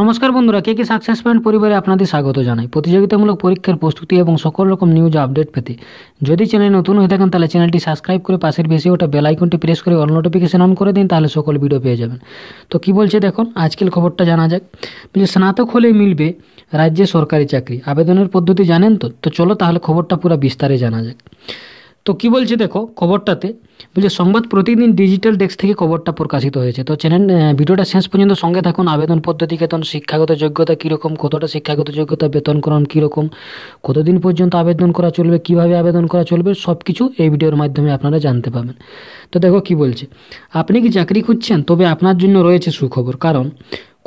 নমস্কার বন্ধুরা কে কে success point পরিবারে আপনাদের স্বাগত জানাই প্রতিযোগিতামূলক পরীক্ষার প্রস্তুতি এবং সকল রকম নিউজ আপডেট পেতে যদি চ্যানেল নতুন হয়ে থাকেন তাহলে চ্যানেলটি সাবস্ক্রাইব করে পাশের বেশি ওটা বেল আইকনটি প্রেস করে অল নোটিফিকেশন অন করে দিন তাহলে সকল ভিডিও পেয়ে যাবেন তো কি বলছে দেখুন আজকের খবরটা জানা যাক যে স্নাতক হলে মিলবে রাজ্যে সরকারি চাকরি আবেদনের পদ্ধতি জানেন তো তো চলো তাহলে খবরটা পুরো বিস্তারে জানা যাক তো কি বলছে দেখো খবরটাতে বলছে সংবাদ প্রতিদিন ডিজিটাল ডেস্ক থেকে খবরটা প্রকাশিত হয়েছে তো চ্যানেল ভিডিওটা শেষ পর্যন্ত সঙ্গে থাকুন আবেদন পদ্ধতি কেতন শিক্ষাগত যোগ্যতা কীরকম কতটা শিক্ষাগত যোগ্যতা বেতন বেতনকরণ কীরকম কতদিন পর্যন্ত আবেদন করা চলবে কিভাবে আবেদন করা চলবে সব কিছু এই ভিডিওর মাধ্যমে আপনারা জানতে পাবেন তো দেখো কি বলছে আপনি কি চাকরি খুঁজছেন তবে আপনার জন্য রয়েছে সুখবর কারণ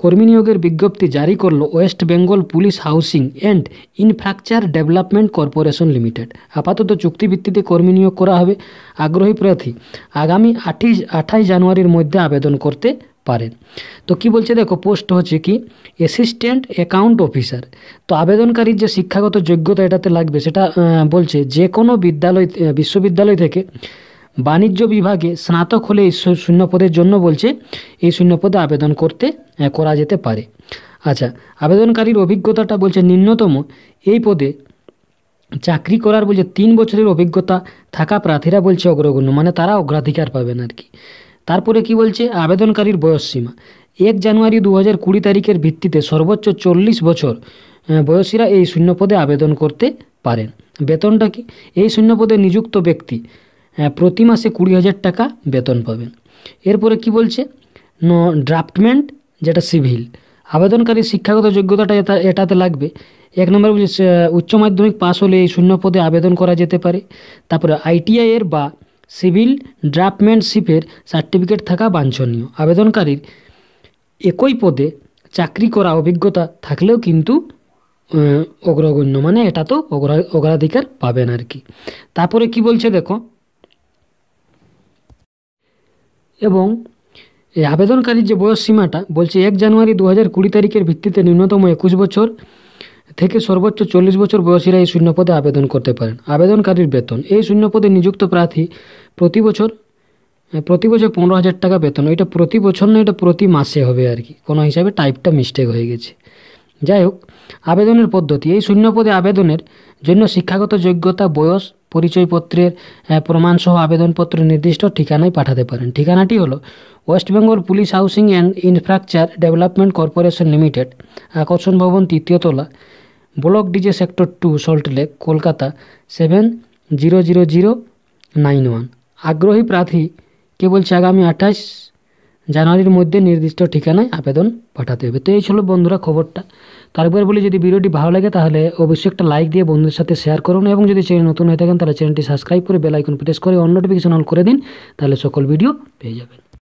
কর্মী নিয়োগের বিজ্ঞপ্তি জারি করল West Bengal Police Housing and Infrastructure Development Corporation Limited আপাতত চুক্তিভিত্তিতে কর্মী নিয়োগ করা হবে আগ্রহী প্রার্থী আগামী আঠি আঠাশ জানুয়ারির মধ্যে আবেদন করতে পারেন তো কি বলছে দেখো পোস্ট হচ্ছে কি অ্যাসিস্ট্যান্ট অ্যাকাউন্ট অফিসার তো আবেদনকারীর যে শিক্ষাগত যোগ্যতা এটাতে লাগবে সেটা বলছে যে কোনো বিদ্যালয় বিশ্ববিদ্যালয় থেকে বাণিজ্য বিভাগে স্নাতক হলে এই শূন্যপদের জন্য বলছে এই শূন্যপদে আবেদন করতে করা যেতে পারে আচ্ছা আবেদনকারীর অভিজ্ঞতাটা বলছে নিম্নতম এই পদে চাকরি করার বলছে তিন বছরের অভিজ্ঞতা থাকা প্রার্থীরা বলছে অগ্রগণ্য মানে তারা অগ্রাধিকার পাবেন আর কি তারপরে কি বলছে আবেদনকারীর বয়স সীমা এক জানুয়ারি দু হাজার কুড়ি তারিখের ভিত্তিতে সর্বোচ্চ চল্লিশ বছর বয়সীরা এই শূন্যপদে আবেদন করতে পারেন বেতনটা কি এই শূন্যপদে নিযুক্ত ব্যক্তি হ্যাঁ, প্রতি মাসে কুড়ি হাজার টাকা বেতন পাবেন এরপরে কি বলছে ন ড্রাফটমেন্ট যেটা সিভিল আবেদনকারী শিক্ষাগত যোগ্যতাটা এটা এটাতে লাগবে এক নম্বর বলছে উচ্চ মাধ্যমিক পাস হলে এই শূন্য পদে আবেদন করা যেতে পারে তারপরে আইটিআইয়ের বা সিভিল ড্রাফটম্যানশিপের সার্টিফিকেট থাকা বাঞ্ছনীয় আবেদনকারীর একই পদে চাকরি করা অভিজ্ঞতা থাকলেও কিন্তু অগ্রগণ্য মানে এটা তো অগ্রাধিকার পাবেন আর কি তারপরে কি বলছে দেখো এবং এই আবেদনকারীর যে বয়স সীমাটা বলছে এক জানুয়ারি দু হাজার কুড়ি তারিখের ভিত্তিতে ন্যূনতম একুশ বছর থেকে সর্বোচ্চ চল্লিশ বছর বয়সীরা এই শূন্যপদে আবেদন করতে পারেন আবেদনকারীর বেতন এই শূন্যপদে নিযুক্ত প্রার্থী প্রতি বছর প্রতি বছর পনেরো হাজার টাকা বেতন এটা প্রতি বছর না এটা প্রতি মাসে হবে আর কি কোনো হিসাবে টাইপটা মিস্টেক হয়ে গেছে যাই হোক আবেদনের পদ্ধতি এই শূন্যপদে আবেদনের জন্য শিক্ষাগত যোগ্যতা বয়স পরিচয়পত্রের প্রমাণসহ আবেদনপত্র নির্দিষ্ট ঠিকানায় পাঠাতে পারেন ঠিকানাটি হলো West Bengal Police Housing and Infrastructure Development Corporation Limited আকর্ষণ ভবন তৃতীয়তলা block DJ sector two Salt Lake Kolkata seven zero zero zero nine one আগ্রহী প্রার্থী কে বলছে আগামী আঠাশ জানুয়ারির মধ্যে নির্দিষ্ট ঠিকানায় আবেদন পাঠাতে হবে তো এই ছিল বন্ধুরা খবরটা তারপর বলি যদি ভিডিওটি ভালো লাগে তাহলে অবশ্যই একটা লাইক দিয়ে বন্ধুদের সাথে শেয়ার করুন এবং যদি চ্যানেল নতুন হয়ে থাকেন তাহলে চ্যানেলটি সাবস্ক্রাইব করে বেলাইকন প্রেস করে অন নোটিফিকেশন অন করে দিন তাহলে সকল ভিডিও পেয়ে যাবেন